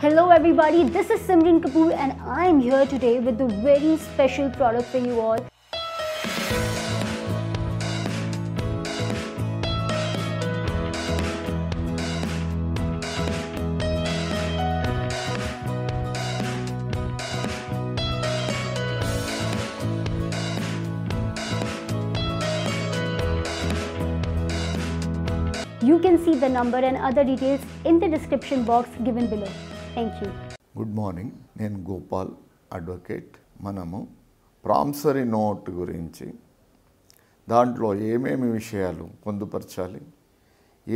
Hello everybody, this is Simran Kapoor and I am here today with a very special product for you all. You can see the number and other details in the description box given below. Thank you good morning నేను Gopal advocate మనము promissory note గురించి దాంట్లో ఏమేమి విషయాలు పొందుపరచాలి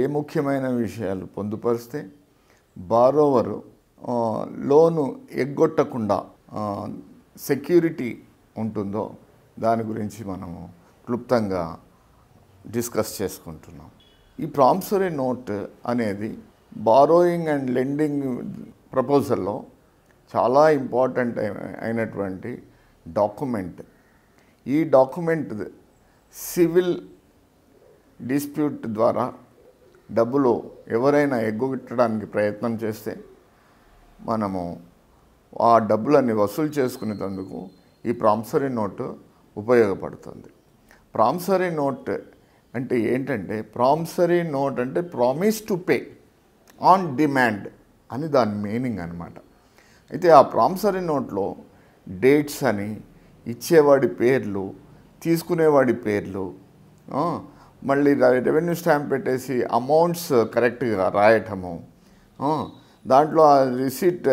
ఏ ముఖ్యమైన విషయాలు పొందుపరిస్తే బారోవరు లోను ఎగ్గొట్టకుండా security ఉంటుందో దాని గురించి మనము క్లుప్తంగా డిస్కస్ చేసుకుంటున్నాం ఈ ప్రామ్సరీ నోట్ అనేది బారోయింగ్ అండ్ లెండింగ్ ప్రపోజల్లో చాలా ఇంపార్టెంట్ అయినటువంటి డాక్యుమెంట్ ఈ డాక్యుమెంట్ సివిల్ డిస్ప్యూట్ ద్వారా డబ్బులు ఎవరైనా ఎగ్గుగెట్టడానికి ప్రయత్నం చేస్తే మనము ఆ డబ్బులన్నీ వసూలు చేసుకునేందుకు ఈ ప్రాంసరీ నోటు ఉపయోగపడుతుంది ప్రాంసరీ నోట్ అంటే ఏంటంటే ప్రాంసరీ నోట్ అంటే promise to pay on demand అని దాని మీనింగ్ అనమాట అయితే ఆ ప్రామిసరీ నోట్లో డేట్స్ అని ఇచ్చేవాడి పేర్లు తీసుకునేవాడి పేర్లు మళ్ళీ రెవెన్యూ స్టాంప్ పెట్టేసి అమౌంట్స్ కరెక్ట్గా రాయటము దాంట్లో ఆ రిసీట్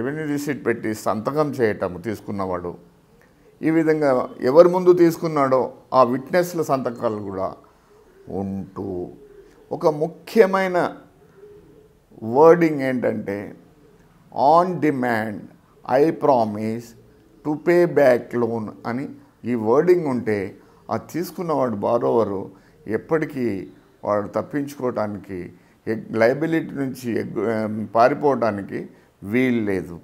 రెవెన్యూ రిసీట్ పెట్టి సంతకం చేయటము తీసుకున్నవాడు ఈ విధంగా ఎవరి ముందు తీసుకున్నాడో ఆ విట్నెస్ల సంతకాలు కూడా ఉంటూ ఒక ముఖ్యమైన వర్డింగ్ ఏంటంటే on demand I promise to pay back loan అని ఈ వర్డింగ్ ఉంటే అది తీసుకున్నవాడు బారోవరు ఎప్పటికీ వాడు తప్పించుకోవటానికి లైబిలిటీ నుంచి um, పారిపోవటానికి వీలు లేదు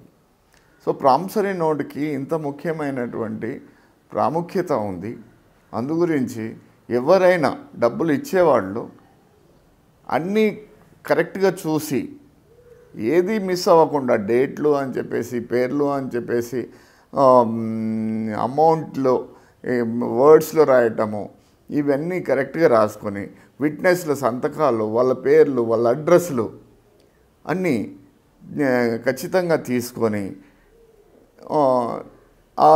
సో ప్రామిసరీ నోటుకి ఇంత ముఖ్యమైనటువంటి ప్రాముఖ్యత ఉంది అందుగురించి ఎవరైనా డబ్బులు ఇచ్చేవాళ్ళు అన్నీ కరెక్ట్గా చూసి ఏది మిస్ అవ్వకుండా డేట్లు అని చెప్పేసి పేర్లు అని చెప్పేసి అమౌంట్లో వర్డ్స్లో రాయటము ఇవన్నీ కరెక్ట్గా రాసుకొని విట్నెస్ల సంతకాలు వాళ్ళ పేర్లు వాళ్ళ అడ్రస్లు అన్నీ ఖచ్చితంగా తీసుకొని ఆ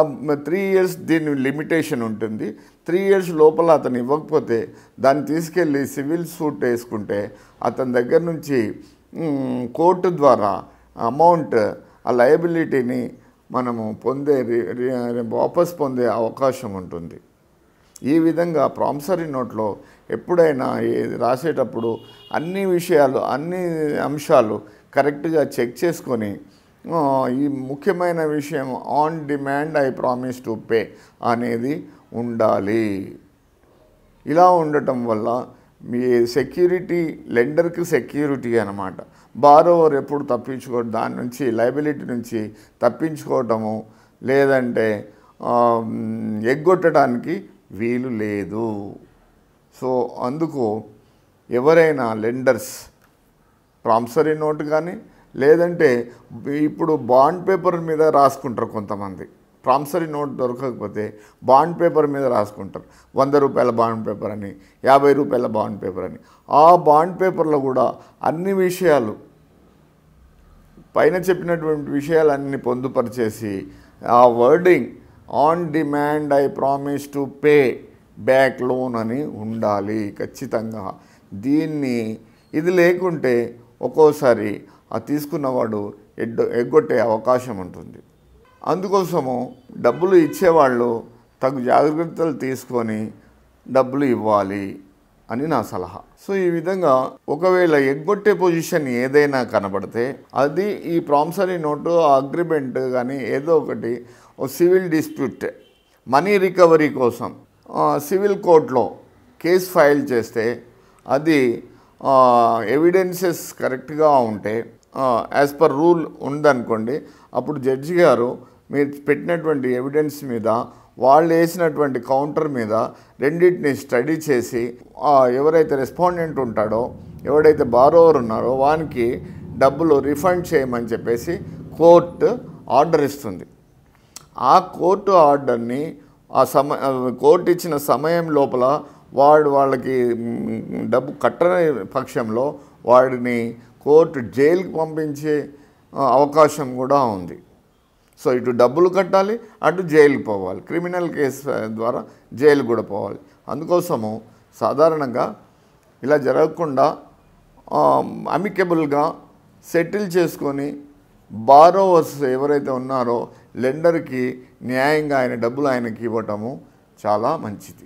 త్రీ ఇయర్స్ దీని లిమిటేషన్ ఉంటుంది త్రీ ఇయర్స్ లోపల అతను ఇవ్వకపోతే దాన్ని తీసుకెళ్ళి సివిల్ సూట్ వేసుకుంటే అతని దగ్గర నుంచి కోర్టు ద్వారా అమౌంట్ ఆ లయబిలిటీని మనము పొందే వాపస్ పొందే అవకాశం ఉంటుంది ఈ విధంగా ప్రాంసరీ నోట్లో ఎప్పుడైనా రాసేటప్పుడు అన్ని విషయాలు అన్ని అంశాలు కరెక్ట్గా చెక్ చేసుకొని ఈ ముఖ్యమైన విషయం on demand I promise to pay అనేది ఉండాలి ఇలా ఉండటం వల్ల మీ సెక్యూరిటీ లెండర్కి సెక్యూరిటీ అనమాట బారోవర్ ఎప్పుడు తప్పించుకోవడం దాని నుంచి లైబిలిటీ నుంచి తప్పించుకోవటము లేదంటే ఎగ్గొట్టడానికి వీలు లేదు సో అందుకు ఎవరైనా లెండర్స్ ప్రామ్సరీ నోట్ కానీ లేదంటే ఇప్పుడు బాండ్ పేపర్ మీద రాసుకుంటారు కొంతమంది ప్రామిసరీ నోట్ దొరకకపోతే బాండ్ పేపర్ మీద రాసుకుంటారు వంద రూపాయల బాండ్ పేపర్ అని యాభై రూపాయల బాండ్ పేపర్ అని ఆ బాండ్ పేపర్లో కూడా అన్ని విషయాలు పైన చెప్పినటువంటి విషయాలన్నీ పొందుపరిచేసి ఆ wording on demand I promise to pay back loan అని ఉండాలి ఖచ్చితంగా దీన్ని ఇది లేకుంటే ఒక్కోసారి ఆ తీసుకున్నవాడు ఎడ్డ ఎగ్గొట్టే అవకాశం ఉంటుంది అందుకోసము డబ్బులు ఇచ్చేవాళ్ళు తగు జాగ్రత్తలు తీసుకొని డబ్బులు ఇవ్వాలి అని నా సలహా సో ఈ విధంగా ఒకవేళ ఎగ్గొట్టే పొజిషన్ ఏదైనా కనబడితే అది ఈ ప్రామిసరీ నోటు అగ్రిమెంట్ కానీ ఏదో ఒకటి సివిల్ డిస్ప్యూట్ మనీ రికవరీ కోసం సివిల్ కోర్టులో కేసు ఫైల్ చేస్తే అది ఎవిడెన్సెస్ కరెక్ట్గా ఉంటే యాజ్ పర్ రూల్ ఉందనుకోండి అప్పుడు జడ్జి గారు మీరు పెట్టినటువంటి ఎవిడెన్స్ మీద వాళ్ళు వేసినటువంటి కౌంటర్ మీద రెండింటిని స్టడీ చేసి ఎవరైతే రెస్పాండెంట్ ఉంటాడో ఎవడైతే బారోవర్ ఉన్నారో వానికి డబ్బులు రిఫండ్ చేయమని చెప్పేసి కోర్టు ఆర్డర్ ఇస్తుంది ఆ కోర్టు ఆర్డర్ని ఆ సమ కోర్టు ఇచ్చిన సమయం లోపల వాడు వాళ్ళకి డబ్బు కట్టని పక్షంలో వాడిని కోర్టు జైలుకి పంపించే అవకాశం కూడా ఉంది సో ఇటు డబ్బులు కట్టాలి అటు జైలుకి పోవాలి క్రిమినల్ కేసు ద్వారా జైలు కూడా పోవాలి అందుకోసము సాధారణంగా ఇలా జరగకుండా అమికబుల్గా సెటిల్ చేసుకొని బారోవర్స్ ఎవరైతే ఉన్నారో లెండర్కి న్యాయంగా ఆయన డబ్బులు ఆయనకి ఇవ్వటము చాలా మంచిది